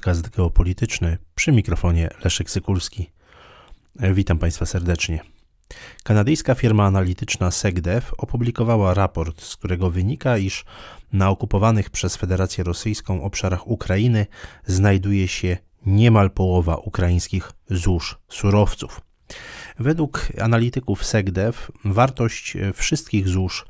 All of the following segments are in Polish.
podcast geopolityczny przy mikrofonie Leszek Sykulski. E, witam Państwa serdecznie. Kanadyjska firma analityczna SegDef opublikowała raport, z którego wynika, iż na okupowanych przez Federację Rosyjską obszarach Ukrainy znajduje się niemal połowa ukraińskich złóż surowców. Według analityków SegDef wartość e, wszystkich złóż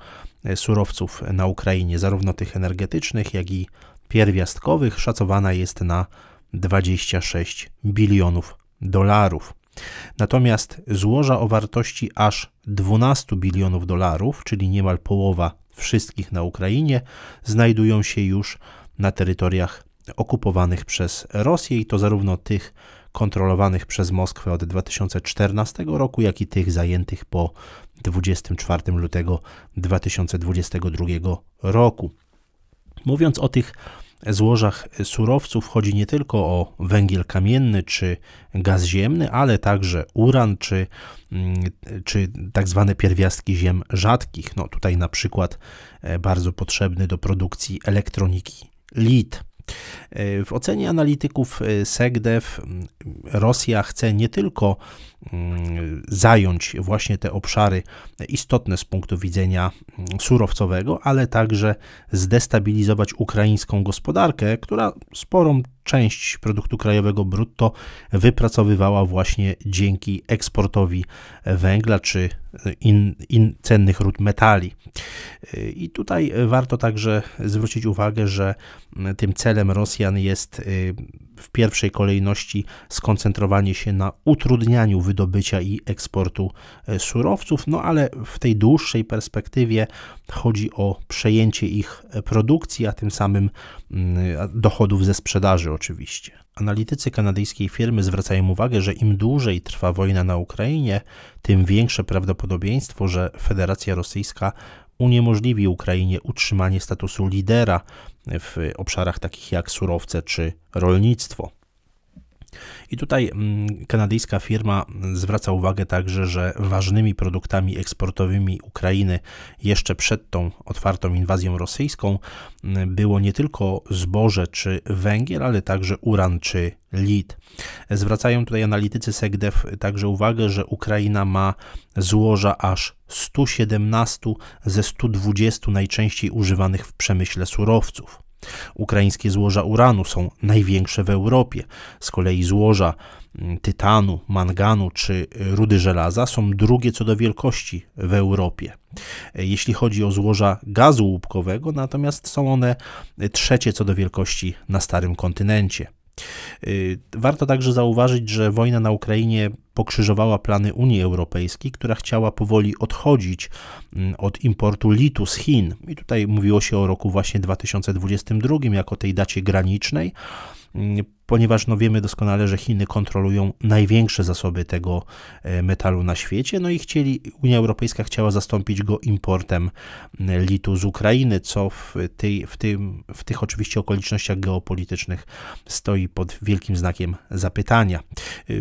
e, surowców na Ukrainie, zarówno tych energetycznych, jak i pierwiastkowych szacowana jest na 26 bilionów dolarów. Natomiast złoża o wartości aż 12 bilionów dolarów, czyli niemal połowa wszystkich na Ukrainie, znajdują się już na terytoriach okupowanych przez Rosję i to zarówno tych kontrolowanych przez Moskwę od 2014 roku, jak i tych zajętych po 24 lutego 2022 roku. Mówiąc o tych złożach surowców, chodzi nie tylko o węgiel kamienny czy gaz ziemny, ale także uran czy, mm, czy tak zwane pierwiastki ziem rzadkich. No tutaj na przykład e, bardzo potrzebny do produkcji elektroniki lit. E, w ocenie analityków e, SEGDEF mm, Rosja chce nie tylko zająć właśnie te obszary istotne z punktu widzenia surowcowego, ale także zdestabilizować ukraińską gospodarkę, która sporą część produktu krajowego brutto wypracowywała właśnie dzięki eksportowi węgla czy in, in cennych ród metali. I tutaj warto także zwrócić uwagę, że tym celem Rosjan jest y, w pierwszej kolejności skoncentrowanie się na utrudnianiu wydobycia i eksportu e, surowców, no ale w tej dłuższej perspektywie chodzi o przejęcie ich e, produkcji, a tym samym mm, dochodów ze sprzedaży oczywiście. Analitycy kanadyjskiej firmy zwracają uwagę, że im dłużej trwa wojna na Ukrainie, tym większe prawdopodobieństwo, że Federacja Rosyjska uniemożliwi Ukrainie utrzymanie statusu lidera w obszarach takich jak surowce czy rolnictwo. I tutaj mm, kanadyjska firma zwraca uwagę także, że ważnymi produktami eksportowymi Ukrainy jeszcze przed tą otwartą inwazją rosyjską mm, było nie tylko zboże czy węgiel, ale także uran czy lit. Zwracają tutaj analitycy SEGDEF także uwagę, że Ukraina ma złoża aż 117 ze 120 najczęściej używanych w przemyśle surowców. Ukraińskie złoża uranu są największe w Europie, z kolei złoża mm, tytanu, manganu czy rudy żelaza są drugie co do wielkości w Europie. Jeśli chodzi o złoża gazu łupkowego, natomiast są one trzecie co do wielkości na starym kontynencie. Y, warto także zauważyć, że wojna na Ukrainie pokrzyżowała plany Unii Europejskiej, która chciała powoli odchodzić mm, od importu litu z Chin. I tutaj mówiło się o roku właśnie 2022 jako tej dacie granicznej mm, ponieważ no wiemy doskonale, że Chiny kontrolują największe zasoby tego e, metalu na świecie, no i chcieli, Unia Europejska chciała zastąpić go importem e, litu z Ukrainy, co w, tej, w, tym, w tych oczywiście okolicznościach geopolitycznych stoi pod wielkim znakiem zapytania.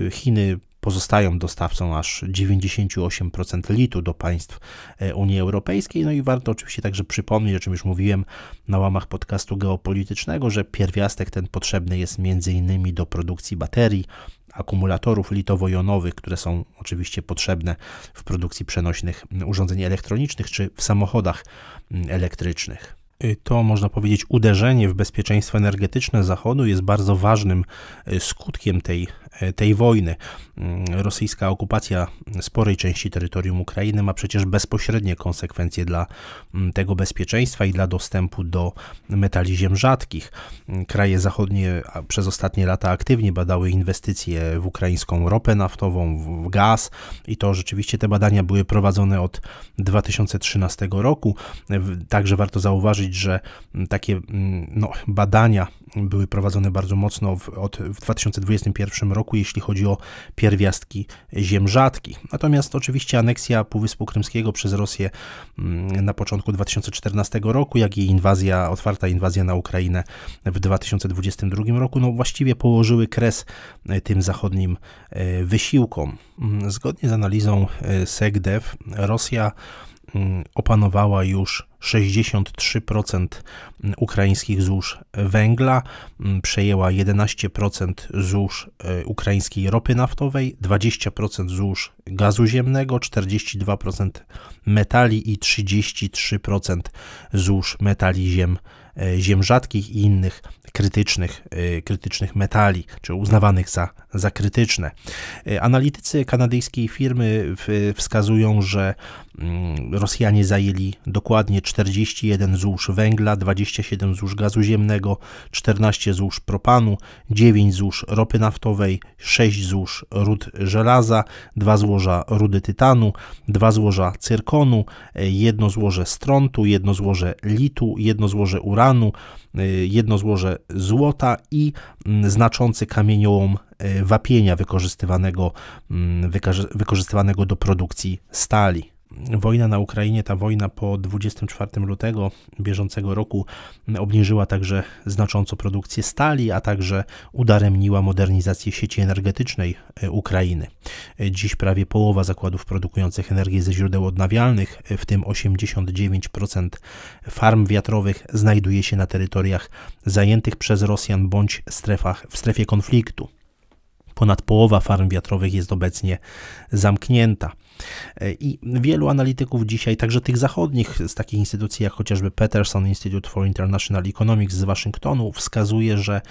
E, Chiny pozostają dostawcą aż 98% litu do państw e, Unii Europejskiej. No i warto oczywiście także przypomnieć, o czym już mówiłem na łamach podcastu geopolitycznego, że pierwiastek ten potrzebny jest m.in. do produkcji baterii, akumulatorów litowo-jonowych, które są oczywiście potrzebne w produkcji przenośnych urządzeń elektronicznych czy w samochodach mm, elektrycznych. Y, to można powiedzieć uderzenie w bezpieczeństwo energetyczne Zachodu jest bardzo ważnym y, skutkiem tej E, tej wojny. Mm, rosyjska okupacja sporej części terytorium Ukrainy ma przecież bezpośrednie konsekwencje dla mm, tego bezpieczeństwa i dla dostępu do metali ziem rzadkich. Mm, kraje zachodnie przez ostatnie lata aktywnie badały inwestycje w ukraińską ropę naftową, w gaz i to rzeczywiście te badania były prowadzone od 2013 roku. Także warto zauważyć, że takie no, badania były prowadzone bardzo mocno w, od, w 2021 roku, jeśli chodzi o pierwiastki ziem rzadkich. Natomiast oczywiście aneksja Półwyspu Krymskiego przez Rosję mm, na początku 2014 roku, jak i inwazja, otwarta inwazja na Ukrainę w 2022 roku, no właściwie położyły kres e, tym zachodnim e, wysiłkom. Mm, zgodnie z analizą e, SEGDEF, Rosja mm, opanowała już 63% ukraińskich złóż węgla, mm, przejęła 11% złóż e, ukraińskiej ropy naftowej, 20% złóż gazu ziemnego, 42% metali i 33% złóż metali ziem, e, ziem rzadkich i innych krytycznych, e, krytycznych metali, czy uznawanych za, za krytyczne. E, analitycy kanadyjskiej firmy wskazują, że mm, Rosjanie zajęli dokładnie 41 złóż węgla, 27 złóż gazu ziemnego, 14 złóż propanu, 9 złóż ropy naftowej, 6 złóż rud żelaza, 2 złóż złoża rudy tytanu, dwa złoża cyrkonu, e, jedno złoże strontu, jedno złoże litu, jedno złoże uranu, e, jedno złoże złota i mm, znaczący kamieniołom e, wapienia wykorzystywanego, mm, wykorzystywanego do produkcji stali wojna na Ukrainie, ta wojna po 24 lutego bieżącego roku obniżyła także znacząco produkcję stali, a także udaremniła modernizację sieci energetycznej e, Ukrainy. Dziś prawie połowa zakładów produkujących energię ze źródeł odnawialnych, e, w tym 89% farm wiatrowych, znajduje się na terytoriach zajętych przez Rosjan bądź strefach, w strefie konfliktu. Ponad połowa farm wiatrowych jest obecnie zamknięta. E, I wielu analityków dzisiaj, także tych zachodnich, z takich instytucji jak chociażby Peterson Institute for International Economics z Waszyngtonu, wskazuje, że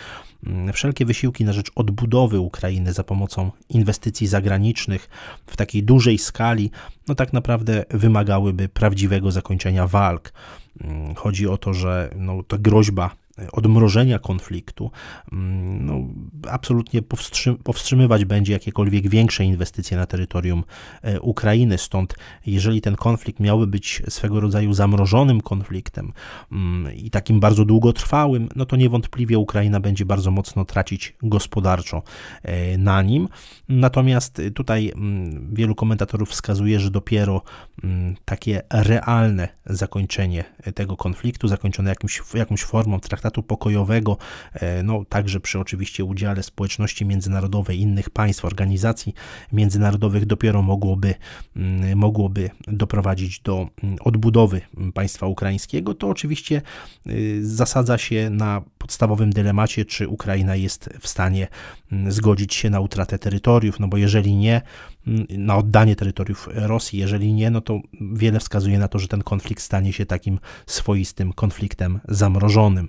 mm, wszelkie wysiłki na rzecz odbudowy Ukrainy za pomocą inwestycji zagranicznych w takiej dużej skali, no tak naprawdę wymagałyby prawdziwego zakończenia walk. Mm, chodzi o to, że no, ta groźba odmrożenia konfliktu, mm, no, absolutnie powstrzy powstrzymywać będzie jakiekolwiek większe inwestycje na terytorium e, Ukrainy. Stąd, jeżeli ten konflikt miałby być swego rodzaju zamrożonym konfliktem mm, i takim bardzo długotrwałym, no to niewątpliwie Ukraina będzie bardzo mocno tracić gospodarczo e, na nim. Natomiast tutaj mm, wielu komentatorów wskazuje, że dopiero takie realne zakończenie tego konfliktu, zakończone jakimś, jakąś formą traktatu, traktatu pokojowego, e, no także przy oczywiście udziale społeczności międzynarodowej, innych państw, organizacji międzynarodowych dopiero mogłoby, mm, mogłoby doprowadzić do mm, odbudowy mm, państwa ukraińskiego, to oczywiście y, zasadza się na podstawowym dylemacie, czy Ukraina jest w stanie zgodzić się na utratę terytoriów, no bo jeżeli nie, na oddanie terytoriów Rosji, jeżeli nie, no to wiele wskazuje na to, że ten konflikt stanie się takim swoistym konfliktem zamrożonym.